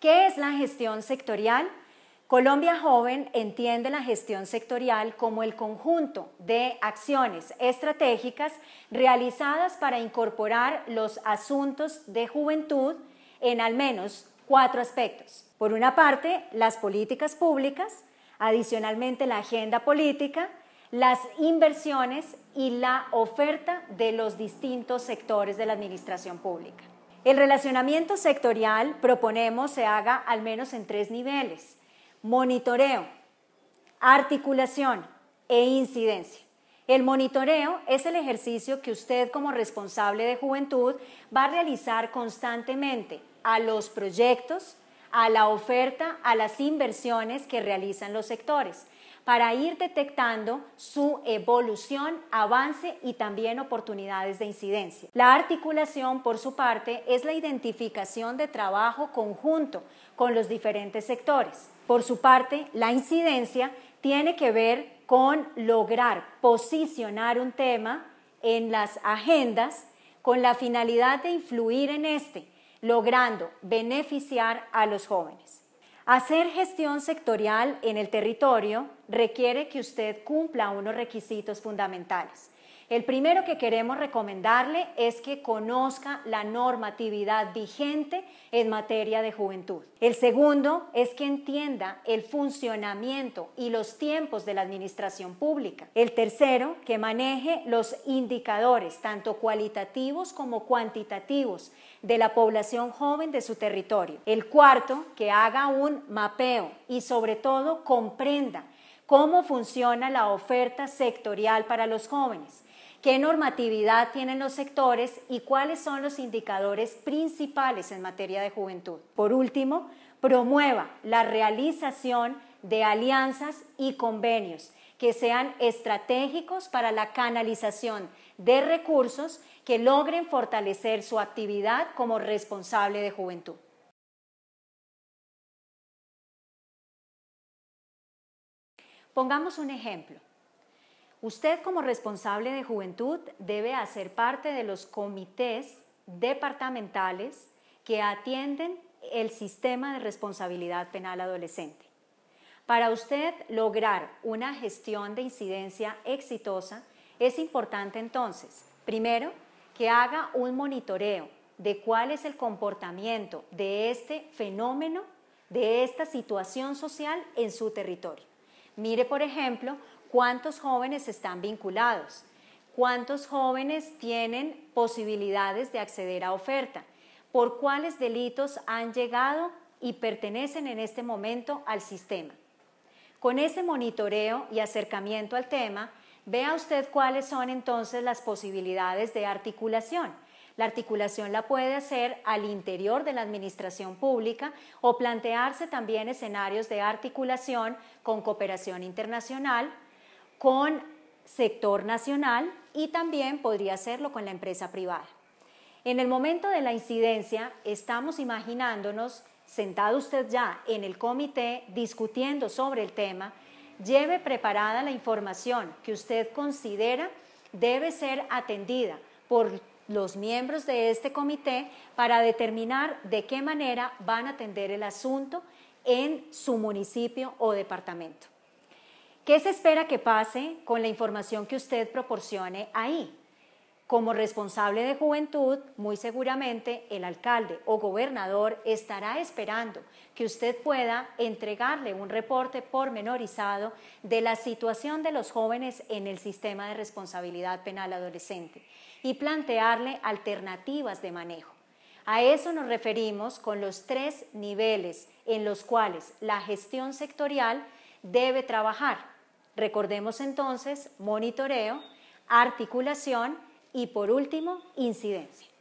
¿Qué es la gestión sectorial? Colombia Joven entiende la gestión sectorial como el conjunto de acciones estratégicas realizadas para incorporar los asuntos de juventud en al menos cuatro aspectos. Por una parte, las políticas públicas, adicionalmente la agenda política, las inversiones y la oferta de los distintos sectores de la administración pública. El relacionamiento sectorial proponemos se haga al menos en tres niveles. Monitoreo, articulación e incidencia. El monitoreo es el ejercicio que usted como responsable de juventud va a realizar constantemente a los proyectos, a la oferta, a las inversiones que realizan los sectores, para ir detectando su evolución, avance y también oportunidades de incidencia. La articulación, por su parte, es la identificación de trabajo conjunto con los diferentes sectores. Por su parte, la incidencia tiene que ver con lograr posicionar un tema en las agendas con la finalidad de influir en este logrando beneficiar a los jóvenes. Hacer gestión sectorial en el territorio requiere que usted cumpla unos requisitos fundamentales. El primero que queremos recomendarle es que conozca la normatividad vigente en materia de juventud. El segundo es que entienda el funcionamiento y los tiempos de la administración pública. El tercero, que maneje los indicadores, tanto cualitativos como cuantitativos, de la población joven de su territorio. El cuarto, que haga un mapeo y sobre todo comprenda cómo funciona la oferta sectorial para los jóvenes qué normatividad tienen los sectores y cuáles son los indicadores principales en materia de juventud. Por último, promueva la realización de alianzas y convenios que sean estratégicos para la canalización de recursos que logren fortalecer su actividad como responsable de juventud. Pongamos un ejemplo. Usted como responsable de juventud debe hacer parte de los comités departamentales que atienden el sistema de responsabilidad penal adolescente. Para usted lograr una gestión de incidencia exitosa, es importante entonces, primero, que haga un monitoreo de cuál es el comportamiento de este fenómeno, de esta situación social en su territorio. Mire, por ejemplo, ¿Cuántos jóvenes están vinculados? ¿Cuántos jóvenes tienen posibilidades de acceder a oferta? ¿Por cuáles delitos han llegado y pertenecen en este momento al sistema? Con ese monitoreo y acercamiento al tema, vea usted cuáles son entonces las posibilidades de articulación. La articulación la puede hacer al interior de la administración pública o plantearse también escenarios de articulación con cooperación internacional, con sector nacional y también podría hacerlo con la empresa privada. En el momento de la incidencia estamos imaginándonos, sentado usted ya en el comité discutiendo sobre el tema, lleve preparada la información que usted considera debe ser atendida por los miembros de este comité para determinar de qué manera van a atender el asunto en su municipio o departamento. ¿Qué se espera que pase con la información que usted proporcione ahí? Como responsable de juventud, muy seguramente el alcalde o gobernador estará esperando que usted pueda entregarle un reporte pormenorizado de la situación de los jóvenes en el sistema de responsabilidad penal adolescente y plantearle alternativas de manejo. A eso nos referimos con los tres niveles en los cuales la gestión sectorial debe trabajar Recordemos entonces monitoreo, articulación y por último incidencia.